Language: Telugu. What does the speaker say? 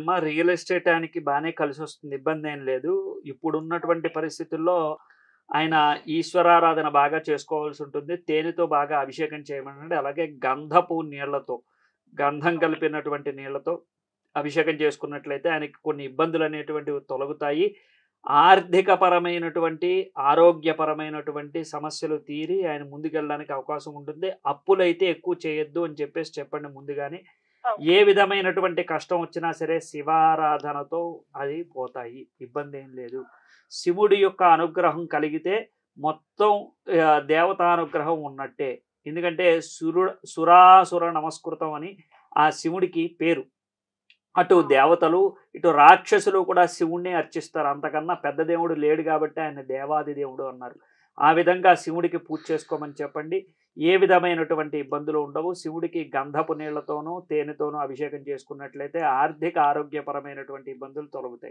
అమ్మ రియల్ ఎస్టేట్ ఆయనకి బాగానే కలిసి వస్తుంది ఇబ్బంది ఏం లేదు ఇప్పుడు ఉన్నటువంటి పరిస్థితుల్లో ఆయన ఈశ్వరారాధన బాగా చేసుకోవాల్సి ఉంటుంది తేనెతో బాగా అభిషేకం చేయమనండి అలాగే గంధపు నీళ్లతో గంధం కలిపినటువంటి నీళ్లతో అభిషేకం చేసుకున్నట్లయితే ఆయనకి కొన్ని ఇబ్బందులు అనేటువంటివి తొలగుతాయి ఆర్థికపరమైనటువంటి ఆరోగ్యపరమైనటువంటి సమస్యలు తీరి ఆయన ముందుకెళ్ళడానికి అవకాశం ఉంటుంది అప్పులైతే ఎక్కువ చేయొద్దు అని చెప్పేసి చెప్పండి ముందుగానే ఏ విధమైనటువంటి కష్టం వచ్చినా సరే శివారాధనతో అది పోతాయి ఇబ్బంది ఏం లేదు శివుడి యొక్క అనుగ్రహం కలిగితే మొత్తం దేవతానుగ్రహం ఉన్నట్టే ఎందుకంటే సురు సురాసుర నమస్కృతం అని ఆ శివుడికి పేరు అటు దేవతలు ఇటు రాక్షసులు కూడా శివుణ్ణి అర్చిస్తారు అంతకన్నా పెద్ద దేవుడు లేడు కాబట్టి ఆయన దేవాది దేవుడు అన్నారు ఆ విధంగా శివుడికి పూజ చేసుకోమని చెప్పండి ఏ విధమైనటువంటి ఇబ్బందులు ఉండవు శివుడికి గంధపు నీళ్లతోనూ తేనెతోనూ అభిషేకం చేసుకున్నట్లయితే ఆర్థిక ఆరోగ్యపరమైనటువంటి ఇబ్బందులు తొలగుతాయి